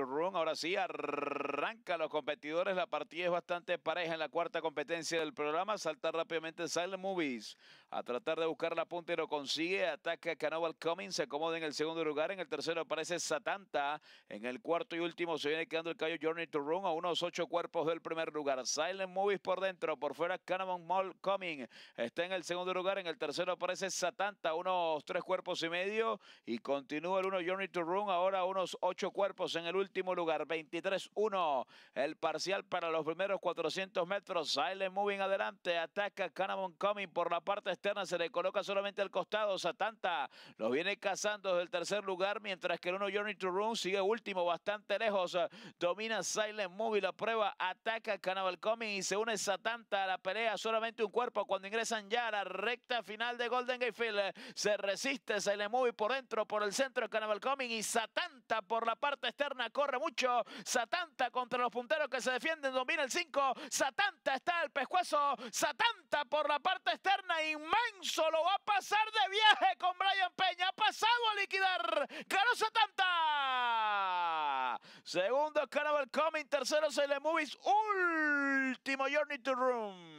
Ahora sí, arranca los competidores. La partida es bastante pareja en la cuarta competencia del programa. Saltar rápidamente Silent Movies a tratar de buscar la punta y lo consigue. Ataca Canoval Coming se acomoda en el segundo lugar. En el tercero aparece Satanta. En el cuarto y último se viene quedando el callo Journey to Run... a unos ocho cuerpos del primer lugar. Silent Movies por dentro, por fuera Canavan Mall Coming. Está en el segundo lugar. En el tercero aparece Satanta, unos tres cuerpos y medio. Y continúa el uno Journey to Run... ahora unos ocho cuerpos en el último lugar. 23-1 el parcial para los primeros 400 metros. Silent Moving adelante, ataca Canavan Coming por la parte externa se le coloca solamente al costado. Satanta lo viene cazando desde el tercer lugar, mientras que el uno, Journey to Room sigue último, bastante lejos. Domina Silent Movie, la prueba, ataca Cannibal Coming y se une Satanta a la pelea. Solamente un cuerpo cuando ingresan ya a la recta final de Golden Gate Field. Se resiste Silent Movie por dentro, por el centro de Cannibal Coming y Satanta por la parte externa. Corre mucho. Satanta contra los punteros que se defienden. Domina el 5. Satanta está al pescuezo. Satanta por la parte externa, inmenso, lo va a pasar de viaje con Brian Peña, ha pasado a liquidar, Caro 70, segundo Carnival Coming, tercero Sailor Movies, último Journey to Room.